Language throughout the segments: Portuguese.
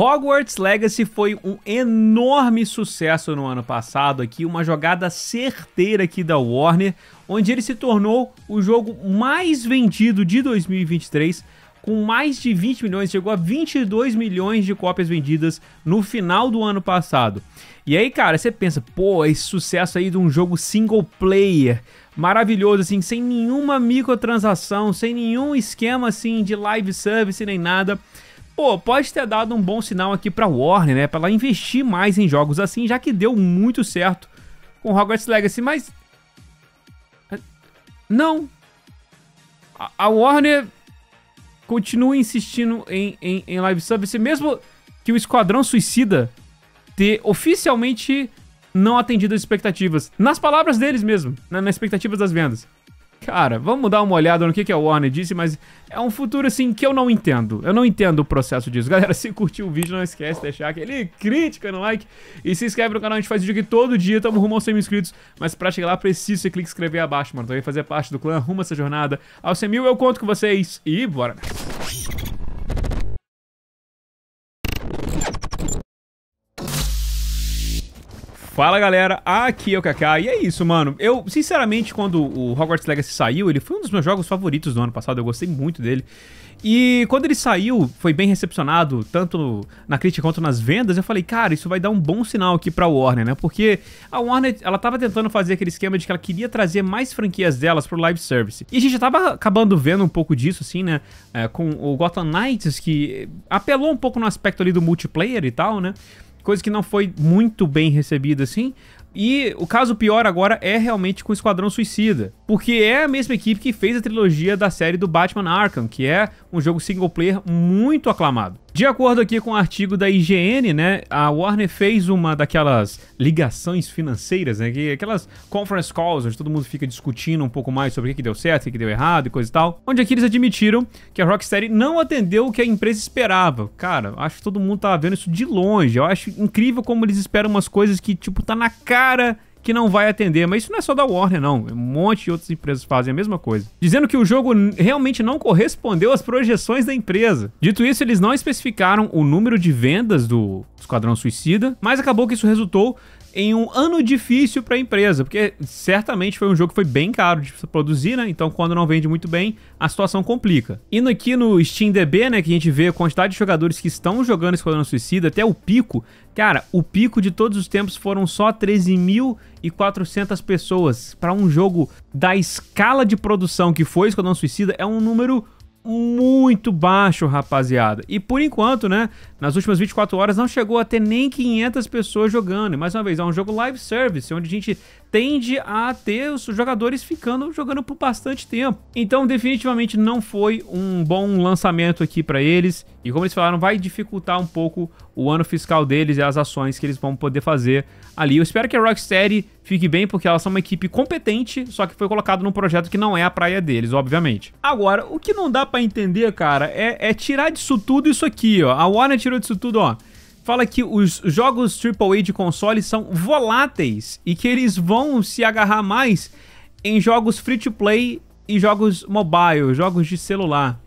Hogwarts Legacy foi um enorme sucesso no ano passado aqui, uma jogada certeira aqui da Warner, onde ele se tornou o jogo mais vendido de 2023 com mais de 20 milhões, chegou a 22 milhões de cópias vendidas no final do ano passado. E aí, cara, você pensa, pô, esse sucesso aí de um jogo single player, maravilhoso, assim, sem nenhuma microtransação, sem nenhum esquema, assim, de live service nem nada pô, pode ter dado um bom sinal aqui pra Warner, né? Pra ela investir mais em jogos assim, já que deu muito certo com Hogwarts Legacy, mas. Não. A Warner continua insistindo em, em, em live service, mesmo que o Esquadrão Suicida ter oficialmente não atendido as expectativas. Nas palavras deles mesmo, na, né? nas expectativas das vendas. Cara, vamos dar uma olhada no que, que a Warner disse, mas é um futuro assim que eu não entendo. Eu não entendo o processo disso. Galera, se curtiu o vídeo, não esquece de deixar aquele crítica no like e se inscreve no canal. A gente faz vídeo aqui todo dia, tamo rumo aos 100 mil inscritos. Mas pra chegar lá, preciso você clicar em inscrever abaixo, mano. Então vem fazer parte do clã, arruma essa jornada. Aos 100 mil eu conto com vocês e bora nessa. Fala galera, aqui é o Kaká e é isso, mano. Eu, sinceramente, quando o Hogwarts Legacy saiu, ele foi um dos meus jogos favoritos do ano passado, eu gostei muito dele. E quando ele saiu, foi bem recepcionado, tanto na crítica quanto nas vendas. Eu falei, cara, isso vai dar um bom sinal aqui pra Warner, né? Porque a Warner, ela tava tentando fazer aquele esquema de que ela queria trazer mais franquias delas pro live service. E a gente já tava acabando vendo um pouco disso, assim, né? É, com o Gotham Knights, que apelou um pouco no aspecto ali do multiplayer e tal, né? coisa que não foi muito bem recebida assim. E o caso pior agora é realmente com o Esquadrão Suicida, porque é a mesma equipe que fez a trilogia da série do Batman Arkham, que é um jogo single player muito aclamado. De acordo aqui com o um artigo da IGN, né, a Warner fez uma daquelas ligações financeiras, né, aquelas conference calls onde todo mundo fica discutindo um pouco mais sobre o que, deu certo, o que, deu errado e coisa e tal, onde aqui eles admitiram que a Rocksteady não atendeu o que a empresa esperava. Cara, acho que todo mundo está vendo isso de longe. Eu acho incrível como eles esperam umas coisas que, tipo, tá na cara que não vai atender. Mas isso não é só da Warner, não. Um monte de outras empresas fazem a mesma coisa. Dizendo que o jogo realmente não correspondeu às projeções da empresa. Dito isso, eles não especificaram o número de vendas do Esquadrão Suicida, mas acabou que isso resultou em um ano difícil para a empresa, porque certamente foi um jogo que foi bem caro de produzir, né? Então, quando não vende muito bem, a situação complica. Indo aqui no Steam DB, né, que a gente vê a quantidade de jogadores que estão jogando Esquadrão Suicida até o pico, cara, o pico de todos os tempos foram só 13.400 pessoas para um jogo da escala de produção que foi Esquadrão Suicida, é um número muito baixo, rapaziada. E por enquanto, né, nas últimas 24 horas não chegou a ter nem 500 pessoas jogando. E mais uma vez, é um jogo live service, onde a gente tende a ter os jogadores ficando jogando por bastante tempo. Então, definitivamente não foi um bom lançamento aqui para eles. E como eles falaram, vai dificultar um pouco o ano fiscal deles e as ações que eles vão poder fazer ali. Eu espero que a Rocksteady fique bem, porque elas são uma equipe competente, só que foi colocado num projeto que não é a praia deles, obviamente. Agora, o que não dá para entender, cara, é, é tirar disso tudo isso aqui, ó. A Warner tirou disso tudo, ó fala que os jogos AAA de console são voláteis e que eles vão se agarrar mais em jogos free to play e jogos mobile, jogos de celular.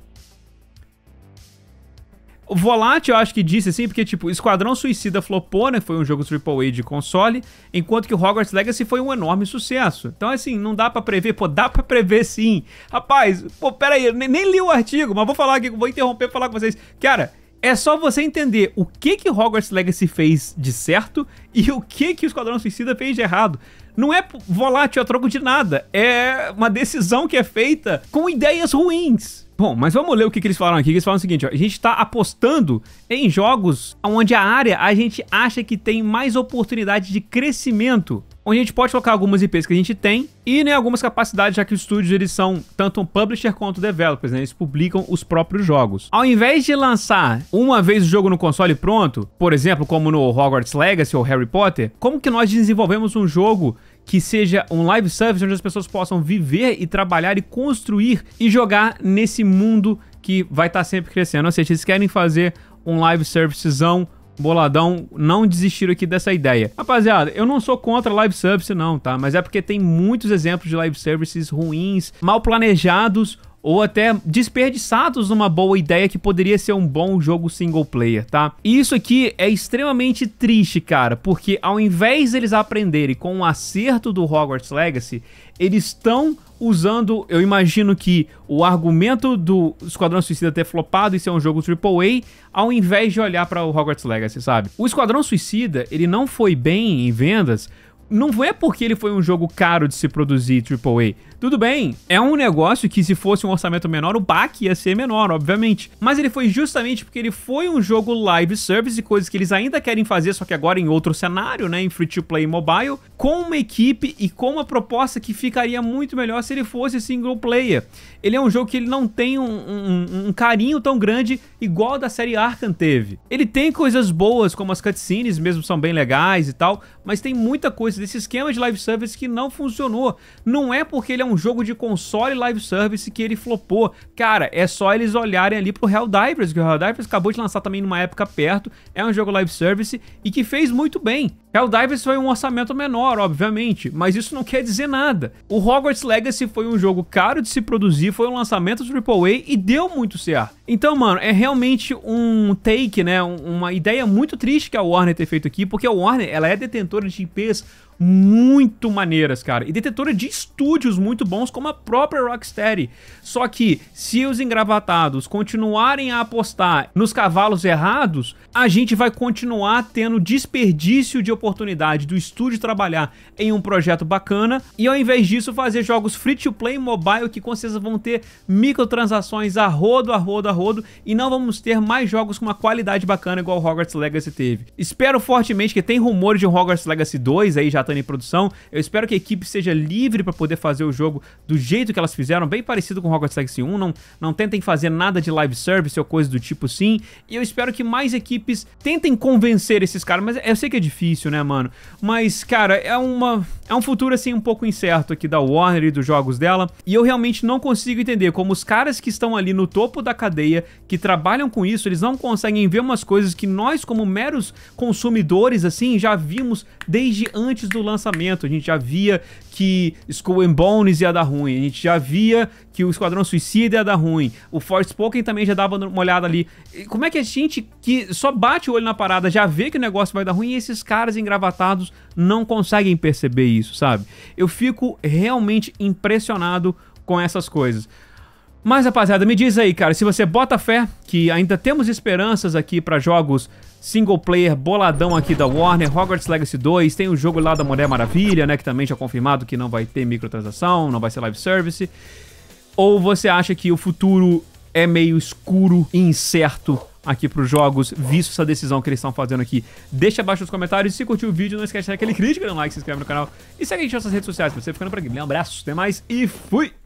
O Volátil, eu acho que disse assim, porque, tipo, Esquadrão Suicida flopou, né? Foi um jogo AAA de console, enquanto que Hogwarts Legacy foi um enorme sucesso. Então, assim, não dá para prever. Pô, dá pra prever sim. Rapaz, pô, pera aí, nem, nem li o artigo, mas vou falar aqui, vou interromper e falar com vocês. Cara, é só você entender o que que Hogwarts Legacy fez de certo e o que que o Esquadrão Suicida fez de errado. Não é volátil a é troco de nada, é uma decisão que é feita com ideias ruins. Bom, mas vamos ler o que, que eles falaram aqui. Eles falam o seguinte: ó, a gente está apostando em jogos onde a área a gente acha que tem mais oportunidade de crescimento onde a gente pode colocar algumas IPs que a gente tem e né, algumas capacidades, já que os estúdios eles são tanto um publisher quanto developers, né? Eles publicam os próprios jogos. Ao invés de lançar uma vez o jogo no console pronto, por exemplo, como no Hogwarts Legacy ou Harry Potter, como que nós desenvolvemos um jogo que seja um live service onde as pessoas possam viver e trabalhar e construir e jogar nesse mundo que vai estar tá sempre crescendo. Ou seja, eles querem fazer um live servicezão Boladão não desistiram aqui dessa ideia. Rapaziada, eu não sou contra live service não, tá? Mas é porque tem muitos exemplos de live services ruins, mal planejados ou até desperdiçados numa boa ideia que poderia ser um bom jogo single player, tá? E isso aqui é extremamente triste, cara, porque ao invés deles aprenderem com o um acerto do Hogwarts Legacy, eles estão usando, eu imagino que o argumento do Esquadrão Suicida ter flopado e ser um jogo AAA, ao invés de olhar para o Hogwarts Legacy, sabe? O Esquadrão Suicida, ele não foi bem em vendas não é porque ele foi um jogo caro de se produzir AAA. Tudo bem, é um negócio que se fosse um orçamento menor, o baque ia ser menor, obviamente. Mas ele foi justamente porque ele foi um jogo live service, e coisas que eles ainda querem fazer, só que agora em outro cenário, né, em free to play mobile, com uma equipe e com uma proposta que ficaria muito melhor se ele fosse single player. Ele é um jogo que ele não tem um, um, um carinho tão grande igual da série Arkham teve. Ele tem coisas boas, como as cutscenes mesmo são bem legais e tal, mas tem muita coisa desse esquema de live service que não funcionou. Não é porque ele é um jogo de console live service que ele flopou. Cara, é só eles olharem ali pro Helldivers, que o Helldivers acabou de lançar também numa época perto, é um jogo live service e que fez muito bem. Helldivers foi um orçamento menor, obviamente, mas isso não quer dizer nada. O Hogwarts Legacy foi um jogo caro de se produzir, foi um lançamento AAA e deu muito certo. Então, mano, é realmente um take, né, uma ideia muito triste que a Warner ter feito aqui, porque a Warner, ela é detentora de IPs muito maneiras, cara. E detetora de estúdios muito bons, como a própria Rocksteady. Só que, se os engravatados continuarem a apostar nos cavalos errados, a gente vai continuar tendo desperdício de oportunidade do estúdio trabalhar em um projeto bacana e, ao invés disso, fazer jogos free-to-play mobile que com certeza vão ter microtransações a rodo, a rodo, a rodo e não vamos ter mais jogos com uma qualidade bacana igual o Hogwarts Legacy teve. Espero fortemente que tem rumores de um Hogwarts Legacy 2 aí já Platani produção. Eu espero que a equipe seja livre para poder fazer o jogo do jeito que elas fizeram, bem parecido com Rocket Legacy 1. Não, não tentem fazer nada de live service ou coisa do tipo sim. E eu espero que mais equipes tentem convencer esses caras. Mas eu sei que é difícil, né, mano? Mas, cara, é, uma, é um futuro assim um pouco incerto aqui da Warner e dos jogos dela. E eu realmente não consigo entender como os caras que estão ali no topo da cadeia, que trabalham com isso, eles não conseguem ver umas coisas que nós, como meros consumidores, assim, já vimos desde antes do lançamento, a gente já via que Skull and Bones ia dar ruim, a gente já via que o Esquadrão Suicida ia dar ruim, o Force Forspoken também já dava uma olhada ali. E como é que a gente que só bate o olho na parada, já vê que o negócio vai dar ruim e esses caras engravatados não conseguem perceber isso, sabe? Eu fico realmente impressionado com essas coisas. Mas, rapaziada, me diz aí, cara, se você bota fé que ainda temos esperanças aqui pra jogos single player boladão aqui da Warner, Hogwarts Legacy 2, tem o jogo lá da Mulher Maravilha, né, que também já confirmado que não vai ter microtransação, não vai ser live service. Ou você acha que o futuro é meio escuro e incerto aqui para os jogos, visto essa decisão que eles estão fazendo aqui. Deixa abaixo nos comentários. Se curtiu o vídeo, não esquece de dar aquele crítico, dá um like, se inscreve no canal e segue a gente nas redes sociais. Pra você ficando por aqui. Um abraço, até mais e fui!